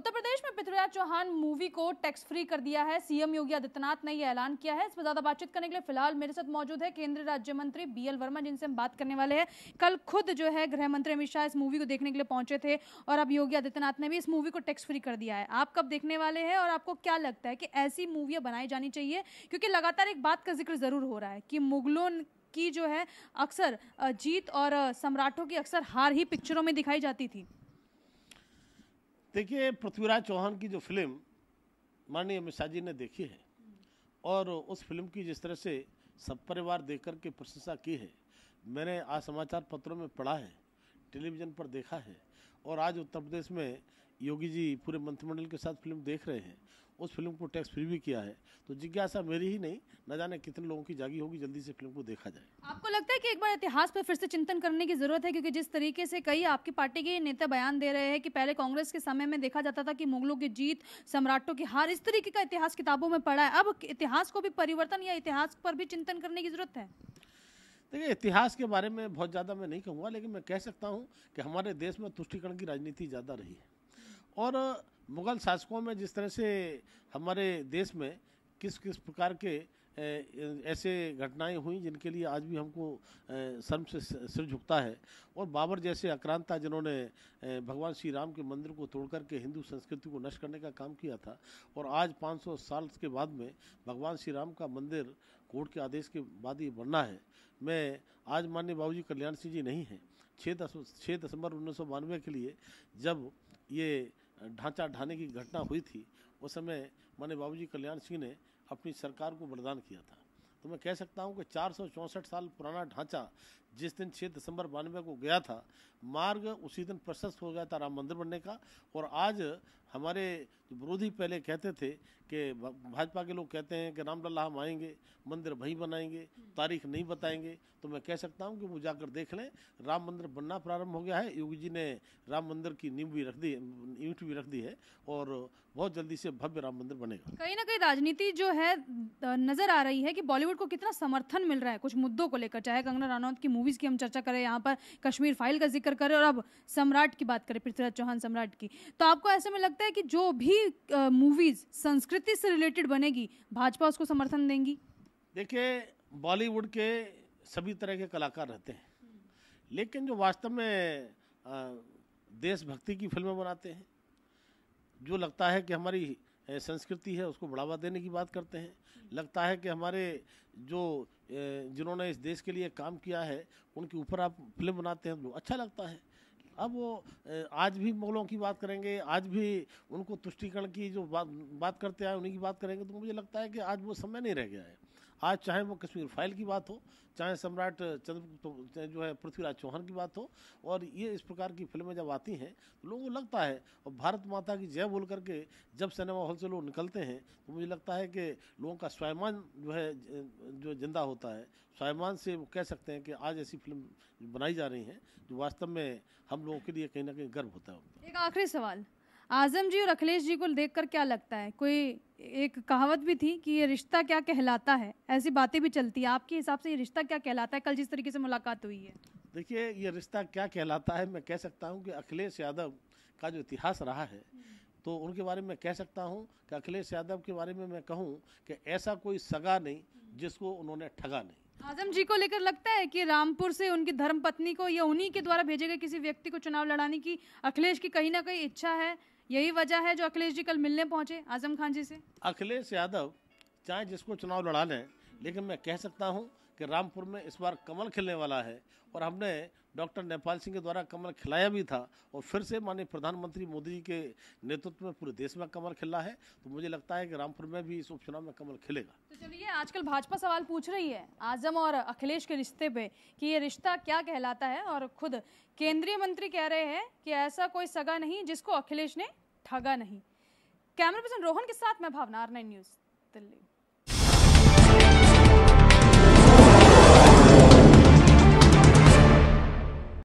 उत्तर प्रदेश में पृथ्वीराज चौहान मूवी को tax free कर दिया है सीएम योगी आदित्यनाथ ने यह ऐलान किया है इस पर ज्यादा बातचीत करने के लिए फिलहाल मेरे साथ मौजूद है केंद्रीय राज्य मंत्री बी एल वर्मा जिनसे हम बात करने वाले हैं कल खुद जो है गृह मंत्री अमित शाह इस मूवी को देखने के लिए पहुंचे थे और अब योगी आदित्यनाथ ने भी इस मूवी को टैक्स फ्री कर दिया है आप कब देखने वाले हैं और आपको क्या लगता है कि ऐसी मूवियाँ बनाई जानी चाहिए क्योंकि लगातार एक बात का जिक्र जरूर हो रहा है कि मुगलों की जो है अक्सर जीत और सम्राटों की अक्सर हार ही पिक्चरों में दिखाई जाती थी देखिए पृथ्वीराज चौहान की जो फिल्म माननीय अमित शाह जी ने देखी है और उस फिल्म की जिस तरह से सब परिवार देख कर के प्रशंसा की है मैंने आज समाचार पत्रों में पढ़ा है टेलीविज़न पर देखा है और आज उत्तर प्रदेश में योगी जी पूरे मंत्रिमंडल के साथ फिल्म देख रहे हैं उस फिल्म को टैक्स फ्री भी किया है तो जिज्ञासा मेरी ही नहीं न जाने कितने लोगों की जागी होगी जल्दी से फिल्म को देखा जाए आपको लगता है कि एक बार इतिहास पर फिर से चिंतन करने की जरूरत है क्योंकि जिस तरीके से कई आपकी पार्टी के नेता बयान दे रहे हैं कि पहले कांग्रेस के समय में देखा जाता था कि मुगलों की जीत सम्राटों की हार इस तरीके का इतिहास किताबों में पढ़ा है अब इतिहास को भी परिवर्तन या इतिहास पर भी चिंतन करने की जरूरत है देखिए इतिहास के बारे में बहुत ज़्यादा मैं नहीं कहूँगा लेकिन मैं कह सकता हूँ कि हमारे देश में तुष्टिकरण की राजनीति ज़्यादा रही है और मुग़ल शासकों में जिस तरह से हमारे देश में किस किस प्रकार के ऐसे घटनाएं हुई जिनके लिए आज भी हमको शर्म से सिर झुकता है और बाबर जैसे अक्रांता जिन्होंने भगवान श्री राम के मंदिर को तोड़ करके हिंदू संस्कृति को नष्ट करने का काम किया था और आज 500 साल के बाद में भगवान श्री राम का मंदिर कोर्ट के आदेश के बाद ये बनना है मैं आज मान्य बाबूजी कल्याण सिंह जी नहीं हैं छः दस छः दिसंबर उन्नीस सौ बानवे के लिए जब ये ढांचा ढाने की घटना हुई थी उस समय मान्य बाबूजी कल्याण सिंह ने अपनी सरकार को वरदान किया था तो मैं कह सकता हूँ कि चार साल पुराना ढांचा जिस दिन 6 दिसंबर बानवे को गया था मार्ग उसी दिन प्रशस्त हो गया था राम मंदिर बनने का और आज हमारे विरोधी पहले कहते थे कि भाजपा के लोग कहते हैं कि रामलला हम आएंगे मंदिर वहीं बनाएंगे तारीख नहीं बताएंगे तो मैं कह सकता हूं कि वो जाकर देख लें राम मंदिर बनना प्रारंभ हो गया है योगी जी ने राम मंदिर की नींव भी रख दी ईट भी रख दी है और बहुत जल्दी से भव्य राम मंदिर बनेगा कहीं ना कहीं राजनीति जो है नजर आ रही है कि बॉलीवुड को कितना समर्थन मिल रहा है कुछ मुद्दों को लेकर चाहे कंगना रानौत की मूवीज़ की हम चर्चा करें यहाँ पर कश्मीर फाइल का जिक्र करें और अब सम्राट की बात करें पृथ्वीराज चौहान सम्राट की तो आपको ऐसे में लगता है कि जो भी मूवीज़ संस्कृति से रिलेटेड बनेगी भाजपा उसको समर्थन देंगी देखिए बॉलीवुड के सभी तरह के कलाकार रहते हैं लेकिन जो वास्तव में देशभक्ति की फिल्में बनाते हैं जो लगता है कि हमारी संस्कृति है उसको बढ़ावा देने की बात करते हैं लगता है कि हमारे जो जिन्होंने इस देश के लिए काम किया है उनके ऊपर आप फिल्म बनाते हैं तो अच्छा लगता है अब वो आज भी मुगलों की बात करेंगे आज भी उनको तुष्टिकरण की जो बात बात करते आए उन्हीं की बात करेंगे तो मुझे लगता है कि आज वो समय नहीं रह गया है आज चाहे वो कश्मीर फाइल की बात हो चाहे सम्राट चंद्रगुप्त जो है पृथ्वीराज चौहान की बात हो और ये इस प्रकार की फिल्में जब आती हैं तो लोगों को लगता है और भारत माता की जय बोल करके जब सिनेमा हॉल से लोग निकलते हैं तो मुझे लगता है कि लोगों का स्वाभिमान जो है जो जिंदा होता है स्वाभिमान से वो कह सकते हैं कि आज ऐसी फिल्म बनाई जा रही हैं जो वास्तव में हम लोगों के लिए कहीं ना कहीं गर्व होता है एक आखिरी सवाल आजम जी और अखिलेश जी को देख कर क्या लगता है कोई एक कहावत भी थी कि ये रिश्ता क्या कहलाता है ऐसी बातें भी चलती है आपके हिसाब से ये रिश्ता क्या कहलाता है कल जिस तरीके से मुलाकात हुई है देखिए ये रिश्ता क्या कहलाता है मैं कह सकता हूँ कि अखिलेश यादव का जो इतिहास रहा है तो उनके बारे में कह सकता हूँ कि अखिलेश यादव के बारे में मैं कहूँ कि ऐसा कोई सगा नहीं जिसको उन्होंने ठगा नहीं आजम जी को लेकर लगता है कि रामपुर से उनकी धर्म पत्नी को या उन्हीं के द्वारा भेजे गए किसी व्यक्ति को चुनाव लड़ाने की अखिलेश की कहीं ना कहीं इच्छा है यही वजह है जो अखिलेश जी कल मिलने पहुंचे आजम खान जी से अखिलेश यादव चाहे जिसको चुनाव लड़ा लें लेकिन मैं कह सकता हूं कि रामपुर में इस बार कमल खिलने वाला है और हमने डॉक्टर नेपाल सिंह के द्वारा कमल खिलाया भी था और फिर से माननीय प्रधानमंत्री मोदी जी के नेतृत्व में पूरे देश में कमल खिला है तो मुझे लगता है कि रामपुर में भी इस उपचुनाव में कमल खिलेगा तो चलिए आजकल भाजपा सवाल पूछ रही है आजम और अखिलेश के रिश्ते पे कि ये रिश्ता क्या कहलाता है और खुद केंद्रीय मंत्री कह रहे हैं कि ऐसा कोई सगा नहीं जिसको अखिलेश ने ठगा नहीं कैमरा पर्सन रोहन के साथ मैं भावना आर न्यूज दिल्ली